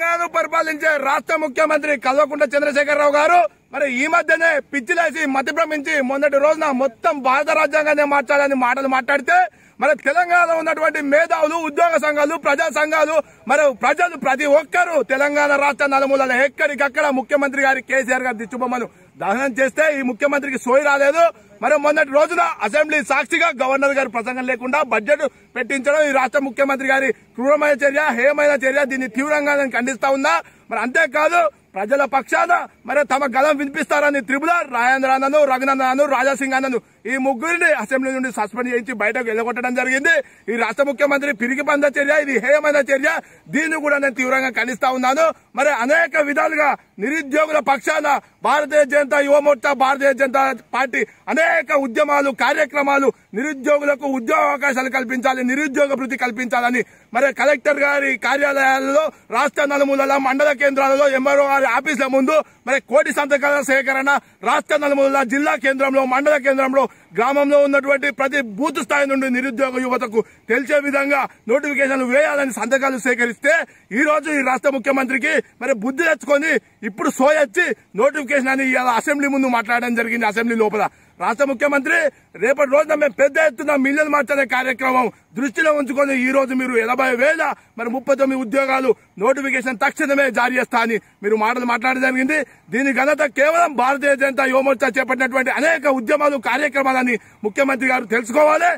Tenga. తెలంగాణను పరిపాలించే రాష్ట్ర ముఖ్యమంత్రి చంద్రశేఖర చంద్రశేఖరరావు గారు మరి ఈ మధ్యనే పిచ్చిలేసి మతిభ్రమించి మొన్నటి రోజున మొత్తం భారత రాజ్యాంగాన్ని మార్చాలని మాటలు మాట్లాడితే మరి తెలంగాణలో ఉన్నటువంటి మేధావులు ఉద్యోగ సంఘాలు ప్రజా సంఘాలు మరి ప్రజలు ప్రతి ఒక్కరూ తెలంగాణ రాష్ట్ర నలుమూలన ఎక్కడికక్కడ ముఖ్యమంత్రి గారి కేసీఆర్ గారి దిచ్చుబొమ్మను దహనం చేస్తే ఈ ముఖ్యమంత్రికి సోయి రాలేదు మరి మొన్నటి రోజున అసెంబ్లీ సాక్షిగా గవర్నర్ గారి ప్రసంగం లేకుండా బడ్జెట్ పెట్టించడం ఈ రాష్ట్ర ముఖ్యమంత్రి గారి క్రూరమైన చర్య హేయమైన చర్య దీన్ని తీవ్రంగా ఖండిస్తాం చేస్తా ఉన్నా మరి అంతేకాదు ప్రజల పక్షాన మరి తమ గలం వినిపిస్తారని త్రిపుల రాజేంద్ర అన్నను అన్నను రాజాసింగ్ అన్నను ఈ ముగ్గురిని అసెంబ్లీ నుండి సస్పెండ్ చేయించి బయటకు వెళ్ళగొట్టడం జరిగింది ఈ రాష్ట్ర ముఖ్యమంత్రి పిరికి పంద చర్య ఇది హేయమైన చర్య దీన్ని కూడా నేను తీవ్రంగా ఖండిస్తా ఉన్నాను మరి అనేక విధాలుగా నిరుద్యోగుల పక్షాన భారతీయ జనతా యువ భారతీయ జనతా పార్టీ అనేక ఉద్యమాలు కార్యక్రమాలు నిరుద్యోగులకు ఉద్యోగ అవకాశాలు కల్పించాలి నిరుద్యోగ వృద్ధి కల్పించాలని మరి కలెక్టర్ గారి కార్యాలయాలలో రాష్ట్ర నలుమూలల మండల కేంద్రాలలో ఎంఆర్ఓ గారి ఆఫీసుల ముందు మరి కోటి సంతకాల సేకరణ రాష్ట్ర నలుమూలల జిల్లా కేంద్రంలో మండల కేంద్రంలో గ్రామంలో ఉన్నటువంటి ప్రతి బూత్ స్థాయి నుండి నిరుద్యోగ యువతకు తెలిసే విధంగా నోటిఫికేషన్లు వేయాలని సంతకాలు సేకరిస్తే ఈ రోజు ఈ రాష్ట్ర ముఖ్యమంత్రికి మరి బుద్ధి తెచ్చుకొని ఇప్పుడు సోయొచ్చి నోటిఫికేషన్ అని అసెంబ్లీ ముందు మాట్లాడడం జరిగింది అసెంబ్లీ లోపల రాష్ట్ర ముఖ్యమంత్రి రేపటి రోజున మేము పెద్ద ఎత్తున మిల్లలు మార్చనే కార్యక్రమం దృష్టిలో ఉంచుకొని ఈ రోజు మీరు ఎనభై వేల మరి ముప్పై తొమ్మిది ఉద్యోగాలు నోటిఫికేషన్ తక్షణమే జారీ చేస్తా అని మీరు మాటలు మాట్లాడడం జరిగింది దీని ఘనత కేవలం భారతీయ జనతా యువమోర్చా చేపట్టినటువంటి అనేక ఉద్యమాలు కార్యక్రమాలని ముఖ్యమంత్రి గారు తెలుసుకోవాలి